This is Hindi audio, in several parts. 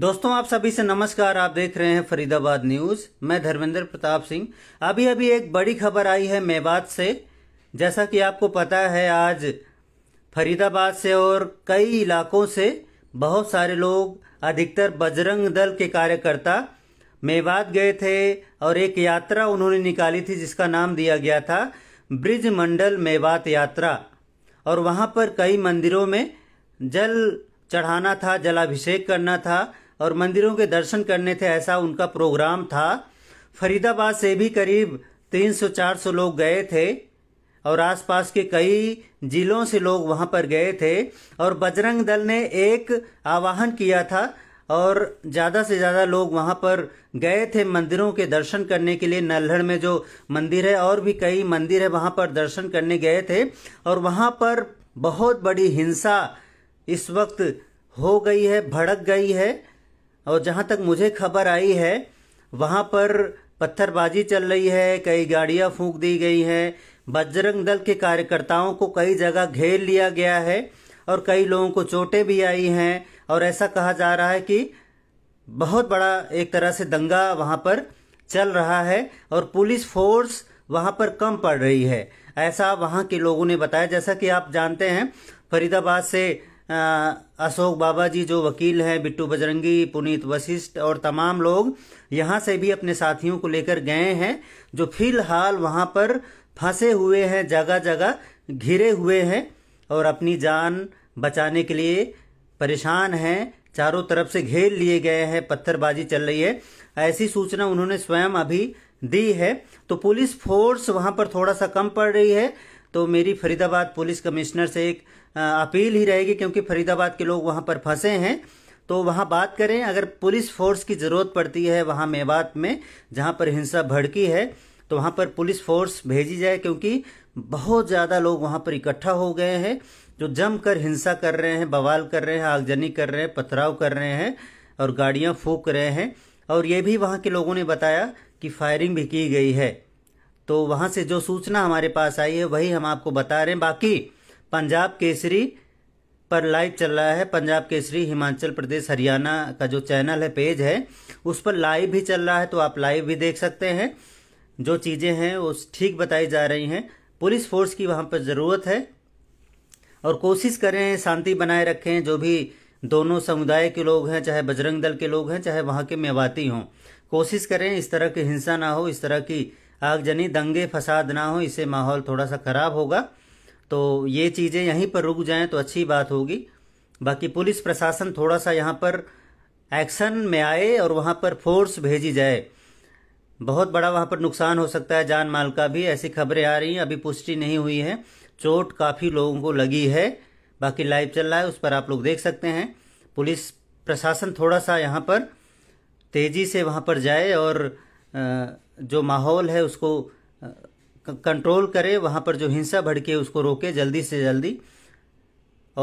दोस्तों आप सभी से नमस्कार आप देख रहे हैं फरीदाबाद न्यूज मैं धर्मेंद्र प्रताप सिंह अभी अभी एक बड़ी खबर आई है मेवात से जैसा कि आपको पता है आज फरीदाबाद से और कई इलाकों से बहुत सारे लोग अधिकतर बजरंग दल के कार्यकर्ता मेवात गए थे और एक यात्रा उन्होंने निकाली थी जिसका नाम दिया गया था ब्रिज मंडल मेवात यात्रा और वहाँ पर कई मंदिरों में जल चढ़ाना था जलाभिषेक करना था और मंदिरों के दर्शन करने थे ऐसा उनका प्रोग्राम था फरीदाबाद से भी करीब 300-400 लोग गए थे और आसपास के कई जिलों से लोग वहां पर गए थे और बजरंग दल ने एक आवाहन किया था और ज़्यादा से ज़्यादा लोग वहाँ पर गए थे मंदिरों के दर्शन करने के लिए नल्हड़ में जो मंदिर है और भी कई मंदिर है वहाँ पर दर्शन करने गए थे और वहाँ पर बहुत बड़ी हिंसा इस वक्त हो गई है भड़क गई है और जहाँ तक मुझे खबर आई है वहाँ पर पत्थरबाजी चल रही है कई गाड़ियाँ फूंक दी गई हैं बजरंग दल के कार्यकर्ताओं को कई जगह घेर लिया गया है और कई लोगों को चोटें भी आई हैं और ऐसा कहा जा रहा है कि बहुत बड़ा एक तरह से दंगा वहाँ पर चल रहा है और पुलिस फोर्स वहाँ पर कम पड़ रही है ऐसा वहाँ के लोगों ने बताया जैसा कि आप जानते हैं फरीदाबाद से अशोक बाबा जी जो वकील हैं बिट्टू बजरंगी पुनीत वशिष्ठ और तमाम लोग यहाँ से भी अपने साथियों को लेकर गए हैं जो फिलहाल वहाँ पर फंसे हुए हैं जगह जगह घिरे हुए हैं और अपनी जान बचाने के लिए परेशान हैं चारों तरफ से घेर लिए गए हैं पत्थरबाजी चल रही है ऐसी सूचना उन्होंने स्वयं अभी दी है तो पुलिस फोर्स वहाँ पर थोड़ा सा कम पड़ रही है तो मेरी फरीदाबाद पुलिस कमिश्नर से एक अपील ही रहेगी क्योंकि फरीदाबाद के लोग वहाँ पर फंसे हैं तो वहाँ बात करें अगर पुलिस फोर्स की ज़रूरत पड़ती है वहाँ मेवात में जहाँ पर हिंसा भड़की है तो वहाँ पर पुलिस फोर्स भेजी जाए क्योंकि बहुत ज़्यादा लोग वहाँ पर इकट्ठा हो गए हैं जो जम कर हिंसा कर रहे हैं बवाल कर रहे हैं आगजनी कर रहे हैं पथराव कर रहे हैं और गाड़ियाँ फूक रहे हैं और ये भी वहाँ के लोगों ने बताया कि फायरिंग भी की गई है तो वहाँ से जो सूचना हमारे पास आई है वही हम आपको बता रहे हैं बाकी पंजाब केसरी पर लाइव चल रहा है पंजाब केसरी हिमाचल प्रदेश हरियाणा का जो चैनल है पेज है उस पर लाइव भी चल रहा है तो आप लाइव भी देख सकते हैं जो चीज़ें हैं वो ठीक बताई जा रही हैं पुलिस फोर्स की वहाँ पर ज़रूरत है और कोशिश करें शांति बनाए रखें जो भी दोनों समुदाय के लोग हैं चाहे बजरंग दल के लोग हैं चाहे वहाँ के मेवाती हों कोशिश करें इस तरह की हिंसा ना हो इस तरह की आगजनी दंगे फसाद ना हो इससे माहौल थोड़ा सा ख़राब होगा तो ये चीज़ें यहीं पर रुक जाएं तो अच्छी बात होगी बाकी पुलिस प्रशासन थोड़ा सा यहाँ पर एक्शन में आए और वहाँ पर फोर्स भेजी जाए बहुत बड़ा वहाँ पर नुकसान हो सकता है जान माल का भी ऐसी खबरें आ रही हैं अभी पुष्टि नहीं हुई है चोट काफ़ी लोगों को लगी है बाकी लाइव चल रहा है उस पर आप लोग देख सकते हैं पुलिस प्रशासन थोड़ा सा यहाँ पर तेज़ी से वहाँ पर जाए और आ, जो माहौल है उसको कंट्रोल करे वहाँ पर जो हिंसा भड़के उसको रोके जल्दी से जल्दी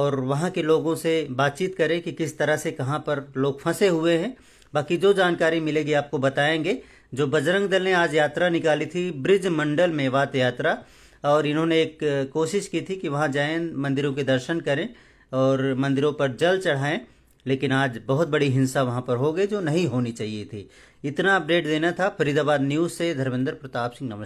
और वहाँ के लोगों से बातचीत करें कि किस तरह से कहाँ पर लोग फंसे हुए हैं बाकी जो जानकारी मिलेगी आपको बताएंगे जो बजरंग दल ने आज यात्रा निकाली थी ब्रिज मंडल मेवात यात्रा और इन्होंने एक कोशिश की थी कि वहाँ जाएं मंदिरों के दर्शन करें और मंदिरों पर जल चढ़ाएं लेकिन आज बहुत बड़ी हिंसा वहां पर हो गई जो नहीं होनी चाहिए थी इतना अपडेट देना था फरीदाबाद न्यूज़ से धर्मेंद्र प्रताप सिंह नमस्कार